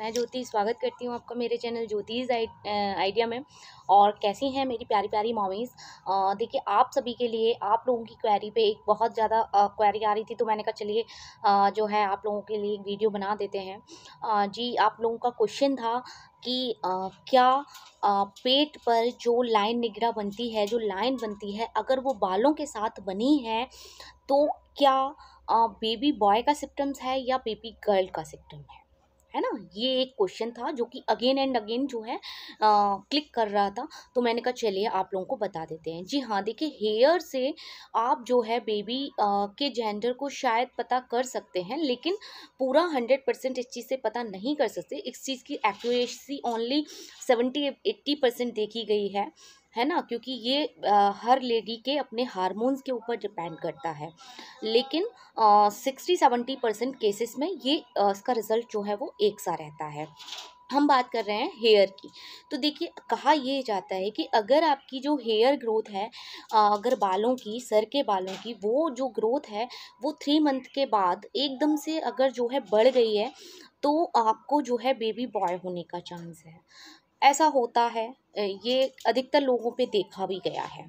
मैं ज्योति स्वागत करती हूँ आपका मेरे चैनल ज्योतिज आइडिया में और कैसी हैं मेरी प्यारी प्यारी मॉमीज़ देखिए आप सभी के लिए आप लोगों की क्वेरी पे एक बहुत ज़्यादा क्वेरी आ रही थी तो मैंने कहा चलिए जो है आप लोगों के लिए एक वीडियो बना देते हैं आ, जी आप लोगों का क्वेश्चन था कि आ, क्या आ, पेट पर जो लाइन निगरा बनती है जो लाइन बनती है अगर वो बालों के साथ बनी है तो क्या बेबी बॉय का सिम्टम्स है या बेबी गर्ल का सिम्टम है है ना ये एक क्वेश्चन था जो कि अगेन एंड अगेन जो है आ, क्लिक कर रहा था तो मैंने कहा चलिए आप लोगों को बता देते हैं जी हाँ देखिए हेयर से आप जो है बेबी आ, के जेंडर को शायद पता कर सकते हैं लेकिन पूरा हंड्रेड परसेंट इस चीज़ से पता नहीं कर सकते इस चीज़ की accuracy only seventy eighty percent देखी गई है है ना क्योंकि ये आ, हर लेडी के अपने हार्मोन्स के ऊपर डिपेंड करता है लेकिन सिक्सटी सेवेंटी परसेंट केसेस में ये आ, इसका रिज़ल्ट जो है वो एक सा रहता है हम बात कर रहे हैं हेयर की तो देखिए कहा यह जाता है कि अगर आपकी जो हेयर ग्रोथ है अगर बालों की सर के बालों की वो जो ग्रोथ है वो थ्री मंथ के बाद एकदम से अगर जो है बढ़ गई है तो आपको जो है बेबी बॉय होने का चांस है ऐसा होता है ये अधिकतर लोगों पे देखा भी गया है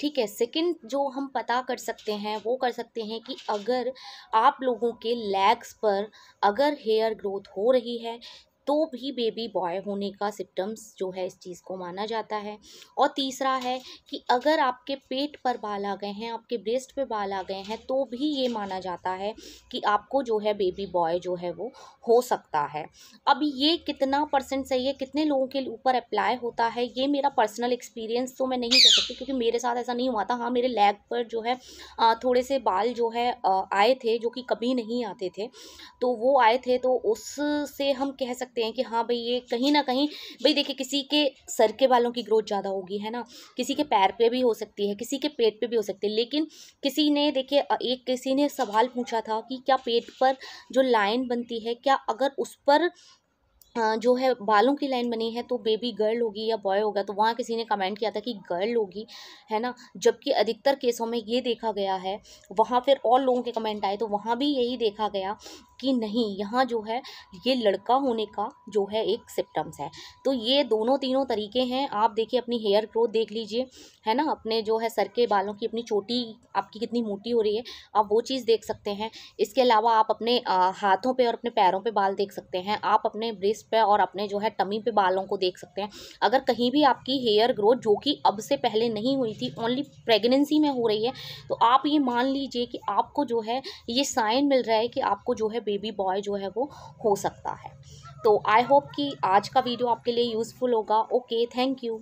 ठीक है सेकंड जो हम पता कर सकते हैं वो कर सकते हैं कि अगर आप लोगों के लेग्स पर अगर हेयर ग्रोथ हो रही है तो भी बेबी बॉय होने का सिम्टम्स जो है इस चीज़ को माना जाता है और तीसरा है कि अगर आपके पेट पर बाल आ गए हैं आपके ब्रेस्ट पे बाल आ गए हैं तो भी ये माना जाता है कि आपको जो है बेबी बॉय जो है वो हो सकता है अब ये कितना परसेंट सही है कितने लोगों के ऊपर अप्लाई होता है ये मेरा पर्सनल एक्सपीरियंस तो मैं नहीं कह सकती क्योंकि मेरे साथ ऐसा नहीं हुआ था हाँ मेरे लेग पर जो है थोड़े से बाल जो है आए थे जो कि कभी नहीं आते थे तो वो आए थे तो उससे हम कह सकते सकते हैं कि हाँ भाई ये कहीं ना कहीं भाई देखिए किसी के सर के बालों की ग्रोथ ज़्यादा होगी है ना किसी के पैर पे भी हो सकती है किसी के पेट पे भी हो सकती है लेकिन किसी ने देखिए एक किसी ने सवाल पूछा था कि क्या पेट पर जो लाइन बनती है क्या अगर उस पर जो है बालों की लाइन बनी है तो बेबी गर्ल होगी या बॉय होगा तो वहाँ किसी ने कमेंट किया था कि गर्ल होगी है ना जबकि अधिकतर केसों में ये देखा गया है वहाँ फिर और लोगों के कमेंट आए तो वहाँ भी यही देखा गया कि नहीं यहाँ जो है ये लड़का होने का जो है एक सिम्टम्स है तो ये दोनों तीनों तरीके हैं आप देखिए अपनी हेयर ग्रोथ देख लीजिए है ना अपने जो है सर के बालों की अपनी चोटी आपकी कितनी मोटी हो रही है आप वो चीज़ देख सकते हैं इसके अलावा आप अपने हाथों पे और अपने पैरों पे बाल देख सकते हैं आप अपने ब्रेस फेस पे और अपने जो है टमी पे बालों को देख सकते हैं अगर कहीं भी आपकी हेयर ग्रोथ जो कि अब से पहले नहीं हुई थी ओनली प्रेगनेंसी में हो रही है तो आप ये मान लीजिए कि आपको जो है ये साइन मिल रहा है कि आपको जो है बेबी बॉय जो है वो हो सकता है तो आई होप कि आज का वीडियो आपके लिए यूज़फुल होगा ओके थैंक यू